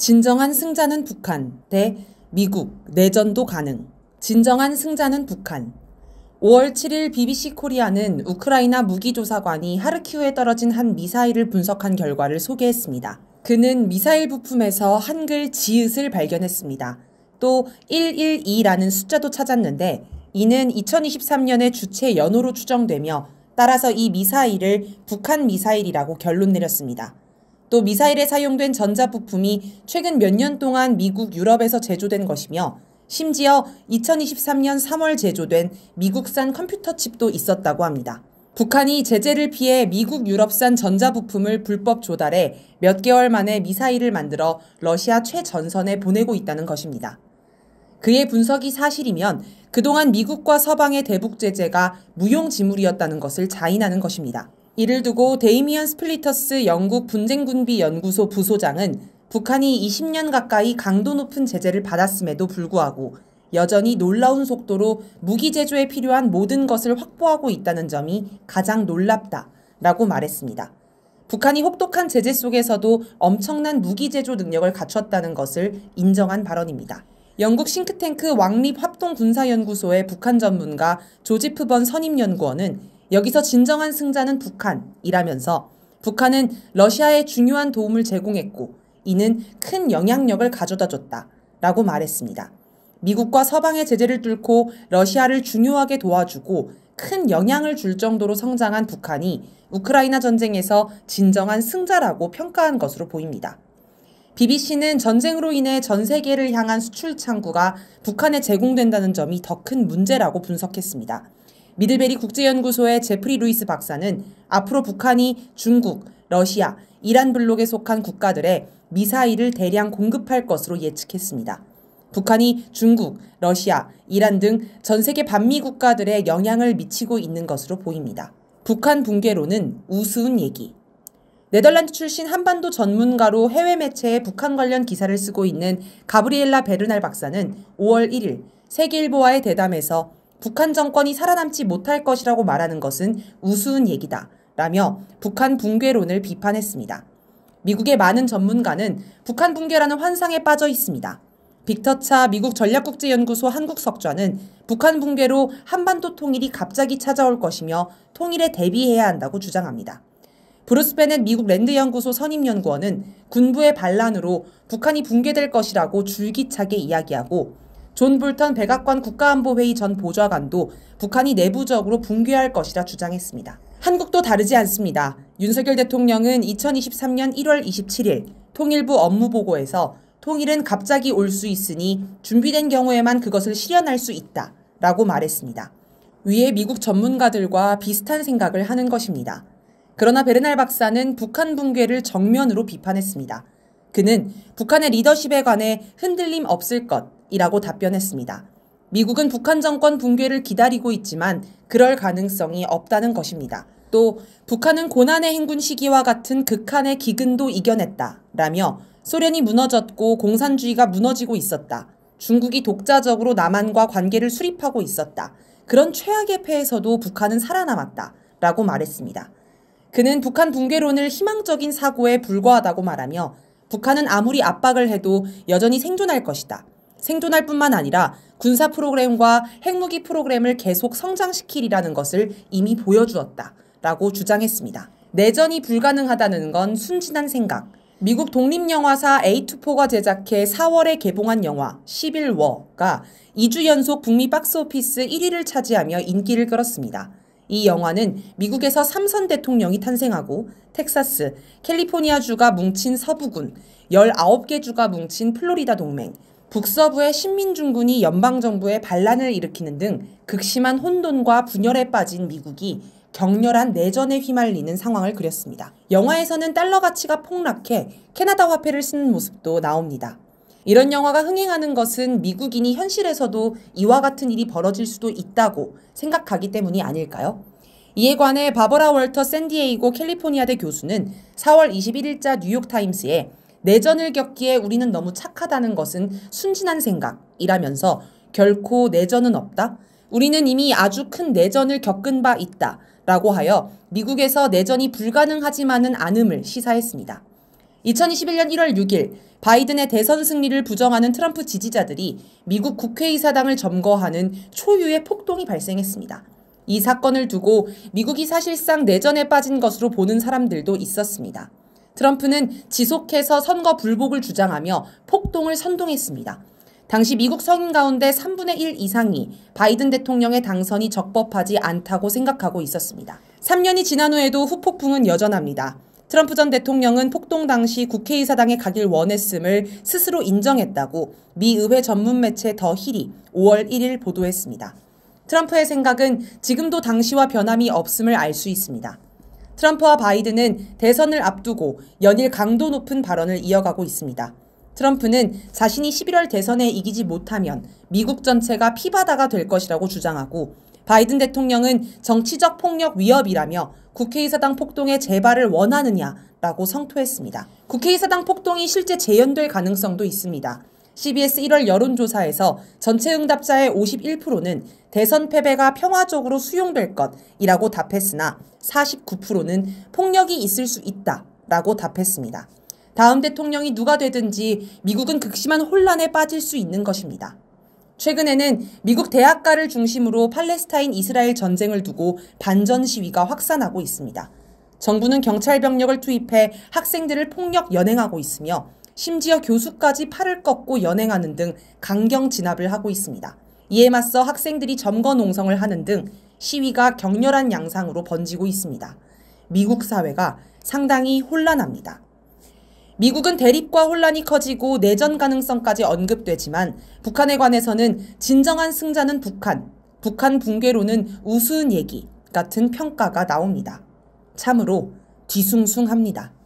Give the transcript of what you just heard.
진정한 승자는 북한 대 미국 내전도 가능. 진정한 승자는 북한. 5월 7일 BBC 코리아는 우크라이나 무기조사관이 하르키우에 떨어진 한 미사일을 분석한 결과를 소개했습니다. 그는 미사일 부품에서 한글 지읒을 발견했습니다. 또 112라는 숫자도 찾았는데 이는 2023년의 주체 연호로 추정되며 따라서 이 미사일을 북한 미사일이라고 결론 내렸습니다. 또 미사일에 사용된 전자부품이 최근 몇 년 동안 미국, 유럽에서 제조된 것이며 심지어 2023년 3월 제조된 미국산 컴퓨터 칩도 있었다고 합니다. 북한이 제재를 피해 미국 유럽산 전자부품을 불법 조달해 몇 개월 만에 미사일을 만들어 러시아 최전선에 보내고 있다는 것입니다. 그의 분석이 사실이면 그동안 미국과 서방의 대북 제재가 무용지물이었다는 것을 자인하는 것입니다. 이를 두고 데이미언 스플리터스 영국 분쟁군비 연구소 부소장은 북한이 20년 가까이 강도 높은 제재를 받았음에도 불구하고 여전히 놀라운 속도로 무기 제조에 필요한 모든 것을 확보하고 있다는 점이 가장 놀랍다 라고 말했습니다. 북한이 혹독한 제재 속에서도 엄청난 무기 제조 능력을 갖췄다는 것을 인정한 발언입니다. 영국 싱크탱크 왕립 합동군사연구소의 북한 전문가 조지프 번 선임연구원은 여기서 진정한 승자는 북한이라면서 북한은 러시아에 중요한 도움을 제공했고 이는 큰 영향력을 가져다 줬다 라고 말했습니다. 미국과 서방의 제재를 뚫고 러시아를 중요하게 도와주고 큰 영향을 줄 정도로 성장한 북한이 우크라이나 전쟁에서 진정한 승자라고 평가한 것으로 보입니다. BBC는 전쟁으로 인해 전 세계를 향한 수출 창구가 북한에 제공된다는 점이 더 큰 문제라고 분석했습니다. 미들베리 국제연구소의 제프리 루이스 박사는 앞으로 북한이 중국, 러시아, 이란 블록에 속한 국가들의 미사일을 대량 공급할 것으로 예측했습니다. 북한이 중국, 러시아, 이란 등 전 세계 반미 국가들의 영향을 미치고 있는 것으로 보입니다. 북한 붕괴로는 우스운 얘기. 네덜란드 출신 한반도 전문가로 해외 매체에 북한 관련 기사를 쓰고 있는 가브리엘라 베르날 박사는 5월 1일 세계일보와의 대담에서 북한 정권이 살아남지 못할 것이라고 말하는 것은 우스운 얘기다. 라며 북한 붕괴론을 비판했습니다. 미국의 많은 전문가는 북한 붕괴라는 환상에 빠져 있습니다. 빅터차 미국 전략국제연구소 한국석좌는 북한 붕괴로 한반도 통일이 갑자기 찾아올 것이며 통일에 대비해야 한다고 주장합니다. 브루스 베넷 미국 랜드연구소 선임연구원은 군부의 반란으로 북한이 붕괴될 것이라고 줄기차게 이야기하고 존 볼턴 백악관 국가안보회의 전 보좌관도 북한이 내부적으로 붕괴할 것이라 주장했습니다. 한국도 다르지 않습니다. 윤석열 대통령은 2023년 1월 27일 통일부 업무보고에서 통일은 갑자기 올 수 있으니 준비된 경우에만 그것을 실현할 수 있다 라고 말했습니다. 위에 미국 전문가들과 비슷한 생각을 하는 것입니다. 그러나 베르날 박사는 북한 붕괴를 정면으로 비판했습니다. 그는 북한의 리더십에 관해 흔들림 없을 것이라고 답변했습니다. 미국은 북한 정권 붕괴를 기다리고 있지만 그럴 가능성이 없다는 것입니다. 또 북한은 고난의 행군 시기와 같은 극한의 기근도 이겨냈다. 라며 소련이 무너졌고 공산주의가 무너지고 있었다. 중국이 독자적으로 남한과 관계를 수립하고 있었다. 그런 최악의 패에서도 북한은 살아남았다. 라고 말했습니다. 그는 북한 붕괴론을 희망적인 사고에 불과하다고 말하며 북한은 아무리 압박을 해도 여전히 생존할 것이다. 생존할 뿐만 아니라 군사 프로그램과 핵무기 프로그램을 계속 성장시키리라는 것을 이미 보여주었다. 라고 주장했습니다. 내전이 불가능하다는 건 순진한 생각. 미국 독립영화사 A24가 제작해 4월에 개봉한 영화 11워가 2주 연속 북미 박스오피스 1위를 차지하며 인기를 끌었습니다. 이 영화는 미국에서 삼선 대통령이 탄생하고 텍사스, 캘리포니아 주가 뭉친 서부군, 19개 주가 뭉친 플로리다 동맹, 북서부의 신민중군이 연방정부의 반란을 일으키는 등 극심한 혼돈과 분열에 빠진 미국이 격렬한 내전에 휘말리는 상황을 그렸습니다. 영화에서는 달러 가치가 폭락해 캐나다 화폐를 쓰는 모습도 나옵니다. 이런 영화가 흥행하는 것은 미국인이 현실에서도 이와 같은 일이 벌어질 수도 있다고 생각하기 때문이 아닐까요? 이에 관해 바버라 월터 샌디에이고 캘리포니아대 교수는 4월 21일자 뉴욕타임스에 내전을 겪기에 우리는 너무 착하다는 것은 순진한 생각이라면서 결코 내전은 없다. 우리는 이미 아주 큰 내전을 겪은 바 있다. 라고 하여 미국에서 내전이 불가능하지만은 않음을 시사했습니다. 2021년 1월 6일 바이든의 대선 승리를 부정하는 트럼프 지지자들이 미국 국회의사당을 점거하는 초유의 폭동이 발생했습니다. 이 사건을 두고 미국이 사실상 내전에 빠진 것으로 보는 사람들도 있었습니다. 트럼프는 지속해서 선거 불복을 주장하며 폭동을 선동했습니다. 당시 미국 성인 가운데 3분의 1 이상이 바이든 대통령의 당선이 적법하지 않다고 생각하고 있었습니다. 3년이 지난 후에도 후폭풍은 여전합니다. 트럼프 전 대통령은 폭동 당시 국회의사당에 가길 원했음을 스스로 인정했다고 미 의회 전문 매체 더 힐이 5월 1일 보도했습니다. 트럼프의 생각은 지금도 당시와 변함이 없음을 알 수 있습니다. 트럼프와 바이든은 대선을 앞두고 연일 강도 높은 발언을 이어가고 있습니다. 트럼프는 자신이 11월 대선에 이기지 못하면 미국 전체가 피바다가 될 것이라고 주장하고 바이든 대통령은 정치적 폭력 위협이라며 국회의사당 폭동의 재발을 원하느냐라고 성토했습니다. 국회의사당 폭동이 실제 재현될 가능성도 있습니다. CBS 1월 여론조사에서 전체 응답자의 51%는 대선 패배가 평화적으로 수용될 것이라고 답했으나 49%는 폭력이 있을 수 있다라고 답했습니다. 다음 대통령이 누가 되든지 미국은 극심한 혼란에 빠질 수 있는 것입니다. 최근에는 미국 대학가를 중심으로 팔레스타인 이스라엘 전쟁을 두고 반전 시위가 확산하고 있습니다. 정부는 경찰 병력을 투입해 학생들을 폭력 연행하고 있으며 심지어 교수까지 팔을 꺾고 연행하는 등 강경 진압을 하고 있습니다. 이에 맞서 학생들이 점거 농성을 하는 등 시위가 격렬한 양상으로 번지고 있습니다. 미국 사회가 상당히 혼란합니다. 미국은 대립과 혼란이 커지고 내전 가능성까지 언급되지만 북한에 관해서는 진정한 승자는 북한, 북한 붕괴로는 우스운 얘기 같은 평가가 나옵니다. 참으로 뒤숭숭합니다.